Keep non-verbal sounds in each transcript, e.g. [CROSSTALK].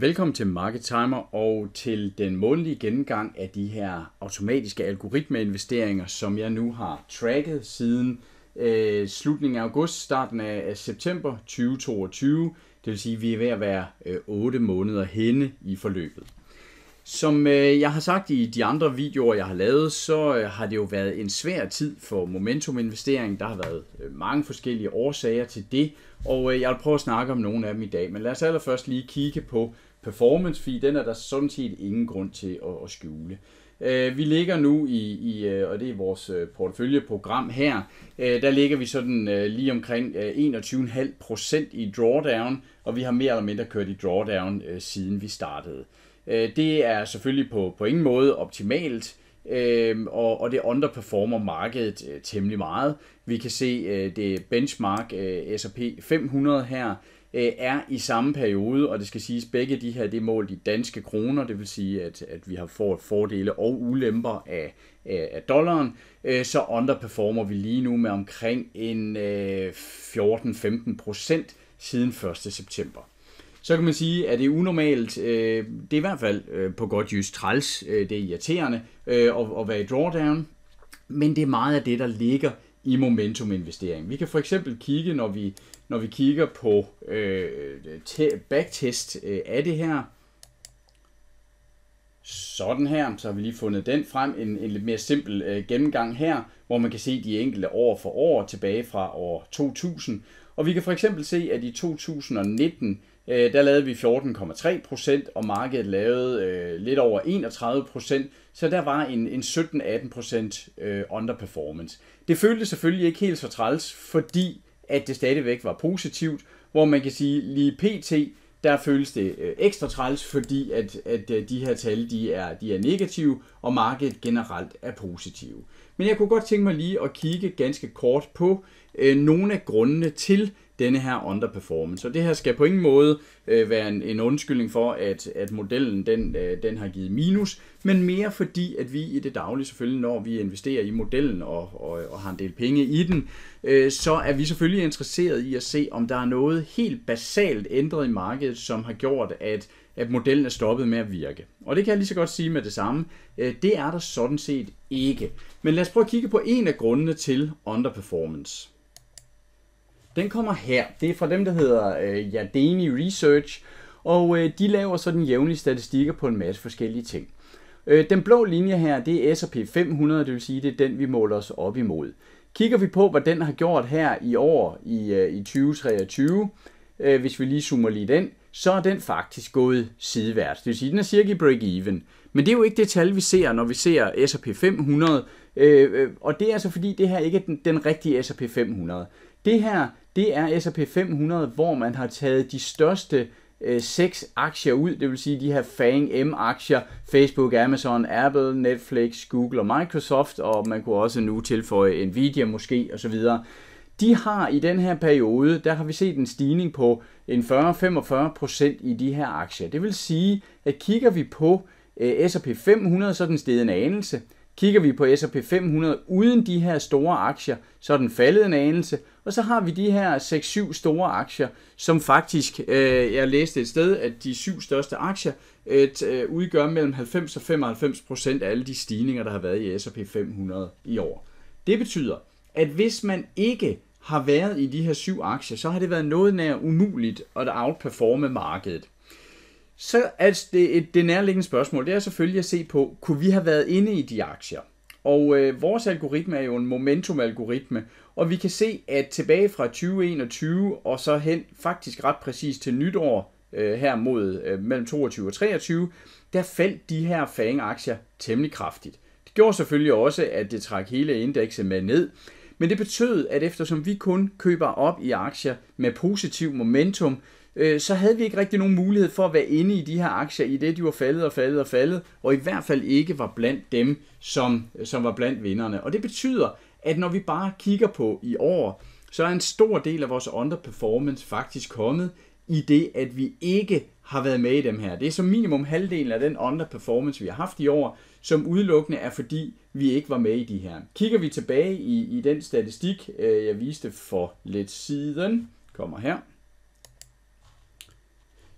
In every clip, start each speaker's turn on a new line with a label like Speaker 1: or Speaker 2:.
Speaker 1: Velkommen til Market Timer og til den månedlige gennemgang af de her automatiske algoritmeinvesteringer, som jeg nu har tracket siden øh, slutningen af august, starten af september 2022. Det vil sige, at vi er ved at være øh, 8 måneder henne i forløbet. Som øh, jeg har sagt i de andre videoer, jeg har lavet, så øh, har det jo været en svær tid for momentuminvestering. Der har været øh, mange forskellige årsager til det, og øh, jeg vil prøve at snakke om nogle af dem i dag. Men lad os allerførst lige kigge på performance fee, den er der sådan set ingen grund til at, at skjule. Øh, vi ligger nu i, i, øh, og det er vores øh, porteføljeprogram her, der ligger vi sådan lige omkring 21,5 i drawdown, og vi har mere eller mindre kørt i drawdown siden vi startede. det er selvfølgelig på, på ingen måde optimalt, og, og det underperformer markedet temmelig meget. Vi kan se det benchmark S&P 500 her, øh, er i samme periode, og det skal siges, at begge de her det er målt i danske kroner, det vil sige, at, at vi har fået fordele og ulemper af, af, af dollaren, øh, så underperformer vi lige nu med omkring en øh, 14-15 procent siden 1. september. Så kan man sige, at det er unormalt, øh, det er i hvert fald øh, på godt just træls, øh, det er irriterende at, at være i drawdown, men det er meget af det, der ligger i momentuminvestering. Vi kan for eksempel kigge, når vi når vi kigger på øh, backtest øh, af det her, sådan her, så har vi lige fundet den frem, en, en lidt mere simpel øh, gennemgang her, hvor man kan se de enkelte år for år tilbage fra år 2000. Og vi kan for eksempel se, at i 2019, øh, der lavede vi 14,3%, og markedet lavede øh, lidt over 31%, så der var en, en 17-18% øh, underperformance. Det føltes selvfølgelig ikke helt så træls, fordi at det stadigvæk var positivt, hvor man kan sige, lige pt, der føles det øh, ekstra træls, fordi at, at øh, de her tal de er, de er negative, og markedet generelt er positive. Men jeg kunne godt tænke mig lige at kigge ganske kort på øh, nogle af grundene til, denne her underperformance. Og det her skal på ingen måde øh, være en, en undskyldning for, at, at modellen den, øh, den har givet minus, men mere fordi, at vi i det daglige selvfølgelig, når vi investerer i modellen og, og, og har en del penge i den, øh, så er vi selvfølgelig interesseret i at se, om der er noget helt basalt ændret i markedet, som har gjort, at at modellen er stoppet med at virke. Og det kan jeg lige så godt sige med det samme. Øh, det er der sådan set ikke. Men lad os prøve at kigge på en af grundene til underperformance. Den kommer her. Det er fra dem, der hedder øh, Jardini Research, og øh, de laver sådan jævnlige statistikker på en masse forskellige ting. Øh, den blå linje her, det er S&P 500, det vil sige, det er den, vi måler os op imod. Kigger vi på, hvad den har gjort her i år i, øh, i 2023, øh, hvis vi lige zoomer lige den, så er den faktisk gået sideværts. Det vil sige, den er cirka i break-even. Men det er jo ikke det tal, vi ser, når vi ser S&P 500, øh, øh, og det er altså fordi, det her ikke er den, den rigtige S&P 500. Det her, det er S&P 500, hvor man har taget de største øh, seks aktier ud, det vil sige de her FANG M-aktier, Facebook, Amazon, Apple, Netflix, Google og Microsoft, og man kunne også nu tilføje Nvidia måske osv. De har i den her periode, der har vi set en stigning på en 40-45% i de her aktier. Det vil sige, at kigger vi på øh, S&P 500, så er den steget en anelse. Kigger vi på S&P 500 uden de her store aktier, så er den faldet en anelse. Og så har vi de her 6-7 store aktier, som faktisk, øh, jeg læste et sted, at de syv største aktier et, øh, øh, udgør mellem 90 og 95 procent af alle de stigninger, der har været i S&P 500 i år. Det betyder, at hvis man ikke har været i de her syv aktier, så har det været noget nær umuligt at outperforme markedet. Så altså, det, det nærliggende spørgsmål, det er selvfølgelig at se på, kunne vi have været inde i de aktier? Og øh, vores algoritme er jo en momentum-algoritme, og vi kan se, at tilbage fra 2021 og så hen faktisk ret præcis til nytår, øh, her mod øh, mellem 22 og 23, der faldt de her FANG-aktier temmelig kraftigt. Det gjorde selvfølgelig også, at det trak hele indekset med ned, men det betød, at eftersom vi kun køber op i aktier med positiv momentum, øh, så havde vi ikke rigtig nogen mulighed for at være inde i de her aktier, i det de var faldet og faldet og faldet, og i hvert fald ikke var blandt dem, som, som var blandt vinderne. Og det betyder, at når vi bare kigger på i år, så er en stor del af vores underperformance faktisk kommet i det, at vi ikke har været med i dem her. Det er som minimum halvdelen af den underperformance, vi har haft i år, som udelukkende er fordi, vi ikke var med i de her. Kigger vi tilbage i, i den statistik, øh, jeg viste for lidt siden, kommer her,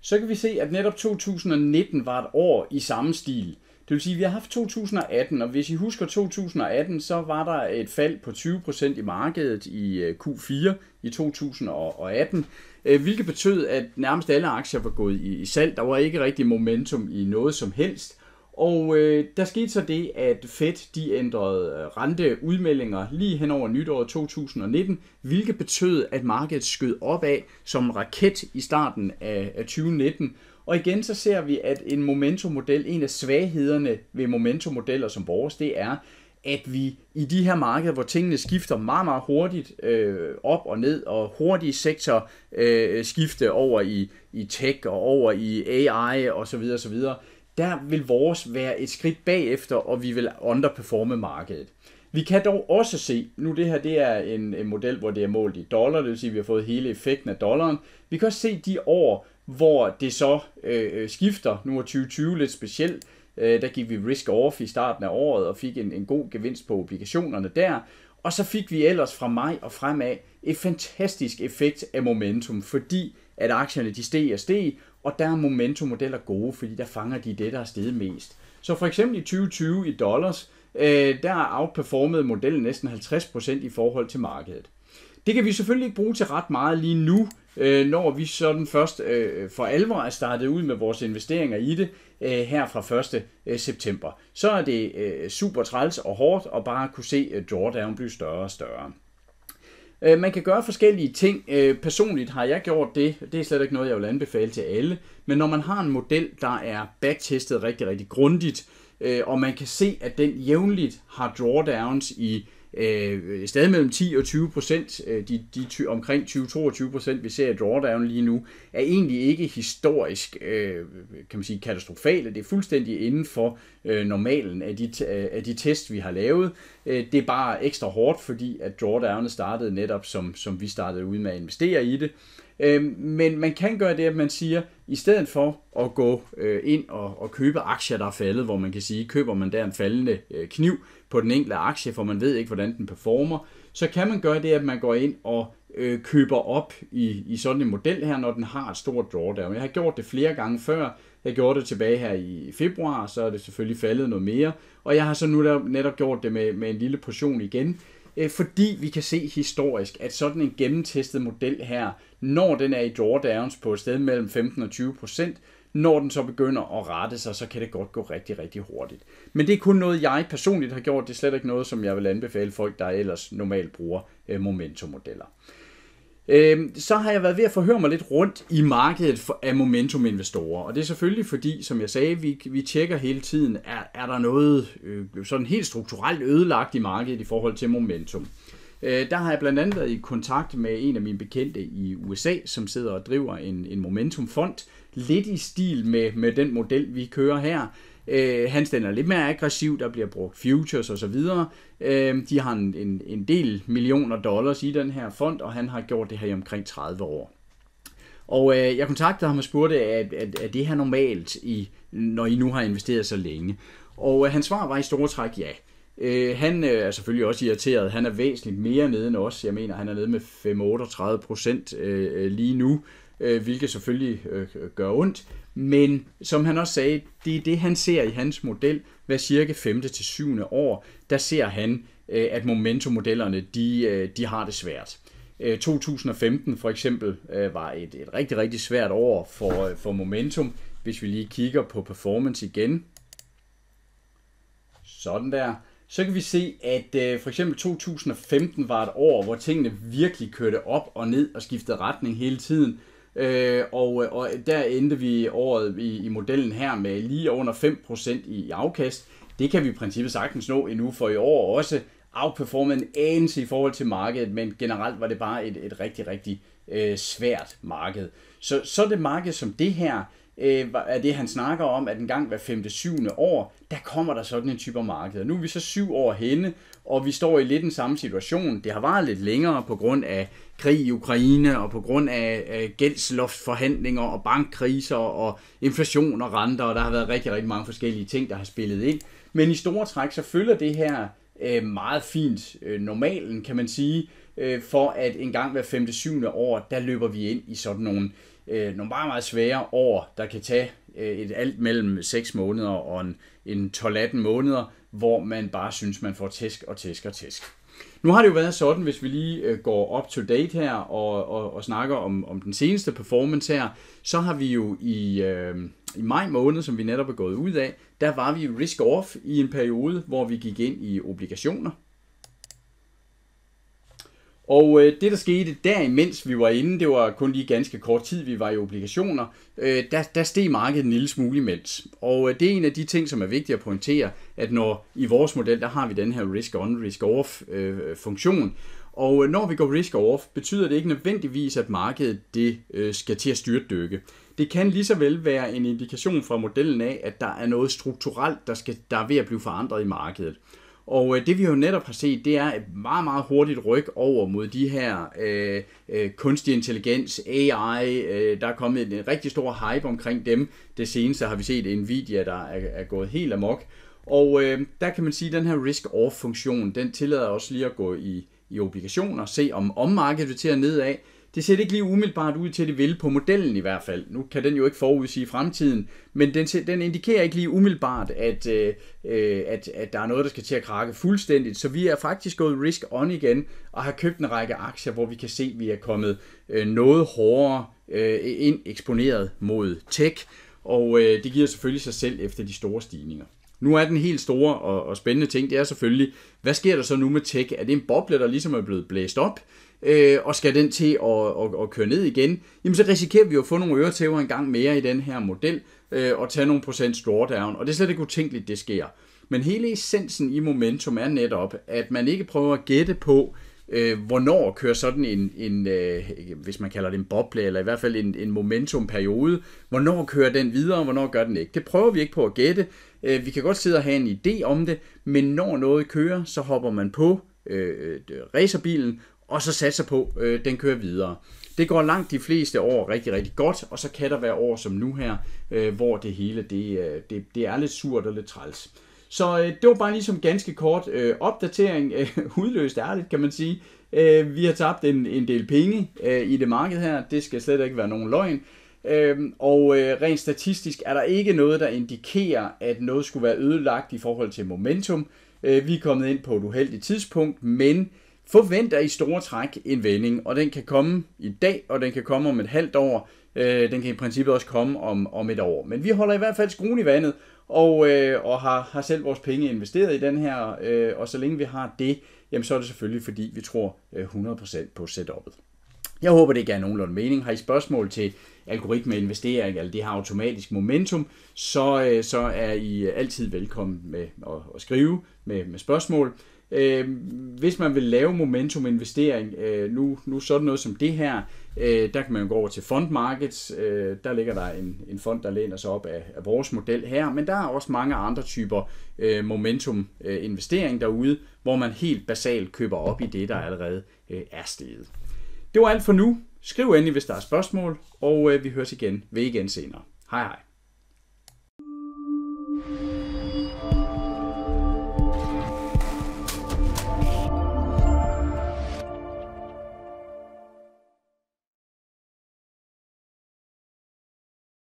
Speaker 1: så kan vi se, at netop 2019 var et år i samme stil. Det vil sige, at vi har haft 2018, og hvis I husker 2018, så var der et fald på 20% i markedet i øh, Q4 i 2018, øh, hvilket betød, at nærmest alle aktier var gået i salg. Der var ikke rigtig momentum i noget som helst, og øh, der skete så det, at Fed de ændrede øh, renteudmeldinger lige hen over nytåret 2019, hvilket betød, at markedet skød opad som raket i starten af, 2019. Og igen så ser vi, at en momentummodel, en af svaghederne ved momentummodeller som vores, det er, at vi i de her markeder, hvor tingene skifter meget, meget hurtigt øh, op og ned, og hurtige sektor øh, skifte over i, i tech og over i AI osv. videre, der vil vores være et skridt bagefter, og vi vil underperforme markedet. Vi kan dog også se, nu det her det er en, en model, hvor det er målt i dollar, det vil sige, at vi har fået hele effekten af dollaren. Vi kan også se de år, hvor det så øh, øh skifter. Nu er 2020 lidt specielt. Øh, der gik vi risk off i starten af året og fik en, en god gevinst på obligationerne der. Og så fik vi ellers fra maj og fremad et fantastisk effekt af momentum, fordi at aktierne de steg og steg, og der er momentummodeller gode, fordi der fanger de det, der er steget mest. Så for eksempel i 2020 i dollars, øh, der der outperformet modellen næsten 50% i forhold til markedet. Det kan vi selvfølgelig ikke bruge til ret meget lige nu, øh, når vi sådan først øh, for alvor er startet ud med vores investeringer i det her fra 1. september. Så er det super træls og hårdt at bare kunne se drawdown blive større og større. Øh, man kan gøre forskellige ting. Øh, personligt har jeg gjort det. Det er slet ikke noget, jeg vil anbefale til alle. Men når man har en model, der er backtestet rigtig, rigtig grundigt, øh, og man kan se, at den jævnligt har drawdowns i Øh, øh, stadig mellem 10 og 20 procent, øh, de, de ty, omkring 20-22 procent, vi ser i drawdown lige nu, er egentlig ikke historisk øh, kan man sige, katastrofale. Det er fuldstændig inden for øh, normalen af de, øh, af de test, vi har lavet. Øh, det er bare ekstra hårdt, fordi at drawdownet startede netop, som, som vi startede ud med at investere i det. Øh, men man kan gøre det, at man siger, i stedet for at gå øh, ind og, og købe aktier, der er faldet, hvor man kan sige, køber man der en faldende øh, kniv på den enkelte aktie, for man ved ikke, hvordan den performer, så kan man gøre det, at man går ind og øh, køber op i, i sådan en model her, når den har et stort drawdown. Jeg har gjort det flere gange før. Jeg gjorde det tilbage her i februar, så er det selvfølgelig faldet noget mere. Og jeg har så nu netop gjort det med, med en lille portion igen. Øh, fordi vi kan se historisk, at sådan en gennemtestet model her, når den er i drawdowns på et sted mellem 15 og 20 procent, når den så begynder at rette sig, så kan det godt gå rigtig, rigtig hurtigt. Men det er kun noget, jeg personligt har gjort. Det er slet ikke noget, som jeg vil anbefale folk, der ellers normalt bruger øh, momentummodeller. modeller Øh, så har jeg været ved at forhøre mig lidt rundt i markedet for, af momentum-investorer. Og det er selvfølgelig fordi, som jeg sagde, vi, vi tjekker hele tiden, er, er der noget øh, sådan helt strukturelt ødelagt i markedet i forhold til momentum. Øh, der har jeg blandt andet været i kontakt med en af mine bekendte i USA, som sidder og driver en, en momentumfond, lidt i stil med, med den model, vi kører her Øh, han stiller lidt mere aggressivt, der bliver brugt futures osv. Øh, de har en, en, en del millioner dollars i den her fond, og han har gjort det her i omkring 30 år. Og øh, jeg kontaktede ham og spurgte, at, at, det her normalt, i, når I nu har investeret så længe? Og øh, hans svar var i store træk ja. Øh, han øh, er selvfølgelig også irriteret. Han er væsentligt mere nede end os. Jeg mener, han er nede med 5-38 øh, øh, lige nu, øh, hvilket selvfølgelig øh, gør ondt. Men som han også sagde, det er det, han ser i hans model. Hver cirka 5. til 7. år, der ser han, øh, at momentummodellerne de, øh, de har det svært. 2015 øh, for eksempel var et, et rigtig, rigtig svært år for, for momentum. Hvis vi lige kigger på performance igen, sådan der, så kan vi se, at for eksempel 2015 var et år, hvor tingene virkelig kørte op og ned og skiftede retning hele tiden. Øh, og, og der endte vi året i, i modellen her med lige under 5% i, i afkast. Det kan vi i princippet sagtens nå endnu, for i år også outperformet en anelse i forhold til markedet, men generelt var det bare et, et rigtig, rigtig øh, svært marked. Så, så det marked som det her, øh, er det, han snakker om, at en gang hver 5. 7. år, der kommer der sådan en type marked. Nu er vi så syv år henne, og vi står i lidt den samme situation. Det har varet lidt længere på grund af krig i Ukraine, og på grund af øh, gældsloftforhandlinger, og bankkriser, og inflation og renter, og der har været rigtig, rigtig mange forskellige ting, der har spillet ind. Men i store træk, så følger det her øh, meget fint øh, normalen, kan man sige øh, for at en gang hver 5. 7. år, der løber vi ind i sådan nogle, øh, nogle meget, meget svære år, der kan tage øh, et alt mellem 6 måneder og en, en 12-18 måneder, hvor man bare synes, man får tæsk og tæsk og tæsk. Nu har det jo været sådan, hvis vi lige øh, går up to date her og, og, og snakker om, om den seneste performance her, så har vi jo i, øh, i maj måned, som vi netop er gået ud af, der var vi risk off i en periode, hvor vi gik ind i obligationer. Og øh, det, der skete der, imens vi var inde, det var kun lige ganske kort tid, vi var i obligationer, øh, der, der steg markedet en lille smule imens. Og øh, det er en af de ting, som er vigtigt at pointere, at når i vores model, der har vi den her risk-on, risk-off-funktion, øh, og øh, når vi går risk-off, betyder det ikke nødvendigvis, at markedet det øh, skal til at styrtdykke. Det kan lige så vel være en indikation fra modellen af, at der er noget strukturelt, der, skal, der er ved at blive forandret i markedet. Og øh, det vi jo netop har set, det er et meget, meget hurtigt ryg over mod de her øh, øh, kunstig intelligens, AI. Øh, der er kommet en rigtig stor hype omkring dem. Det seneste har vi set Nvidia, der er, er gået helt amok. Og øh, der kan man sige, at den her risk-off-funktion, den tillader også lige at gå i, i obligationer, se om ommarkedet til at nedad, det ser ikke lige umiddelbart ud til, at det vil på modellen i hvert fald. Nu kan den jo ikke forudsige fremtiden, men den, den indikerer ikke lige umiddelbart, at, øh, øh, at, at der er noget, der skal til at krakke fuldstændigt. Så vi er faktisk gået risk on igen og har købt en række aktier, hvor vi kan se, at vi er kommet øh, noget hårdere øh, ind eksponeret mod tech. Og øh, det giver selvfølgelig sig selv efter de store stigninger. Nu er den helt store og, og spændende ting, det er selvfølgelig, hvad sker der så nu med tech? Er det en boble, der ligesom er blevet blæst op? øh, og skal den til at, at, at køre ned igen, jamen så risikerer vi jo at få nogle øretæver en gang mere i den her model, øh, og tage nogle procent drawdown, og det er slet ikke utænkeligt, det sker. Men hele essensen i momentum er netop, at man ikke prøver at gætte på, øh, hvornår kører sådan en, en øh, hvis man kalder det en boble, eller i hvert fald en, en momentumperiode, hvornår kører den videre, og hvornår gør den ikke. Det prøver vi ikke på at gætte. Øh, vi kan godt sidde og have en idé om det, men når noget kører, så hopper man på øh, øh racerbilen, og så satser på, øh, den kører videre. Det går langt de fleste år rigtig, rigtig godt, og så kan der være år som nu her, øh, hvor det hele det, øh, det, det er lidt surt og lidt træls. Så øh, det var bare ligesom ganske kort øh, opdatering, øh, [LAUGHS] udløst ærligt kan man sige. Øh, vi har tabt en, en del penge øh, i det marked her, det skal slet ikke være nogen løgn. Øhm, og øh, rent statistisk er der ikke noget, der indikerer, at noget skulle være ødelagt i forhold til momentum. Øh, vi er kommet ind på et uheldigt tidspunkt, men forventer i store træk en vending, og den kan komme i dag, og den kan komme om et halvt år, øh, den kan i princippet også komme om, om et år. Men vi holder i hvert fald skruen i vandet, og, øh, og har, har selv vores penge investeret i den her, øh, og så længe vi har det, jamen så er det selvfølgelig, fordi vi tror 100% på setup'et. Jeg håber, det gav nogenlunde mening. Har I spørgsmål til algoritmeinvestering eller det her automatisk momentum, så, så er I altid velkommen med at, at skrive med, med spørgsmål. Øh, hvis man vil lave momentum-investering, øh, nu, nu sådan noget som det her, øh, der kan man jo gå over til fund markets. Øh, der ligger der en, en fond, der læner sig op af, af vores model her, men der er også mange andre typer øh, momentum-investering øh, derude, hvor man helt basalt køber op i det, der allerede øh, er steget. Det var alt for nu. Skriv endelig, hvis der er spørgsmål, og øh, vi høres igen ved igen senere. Hej hej.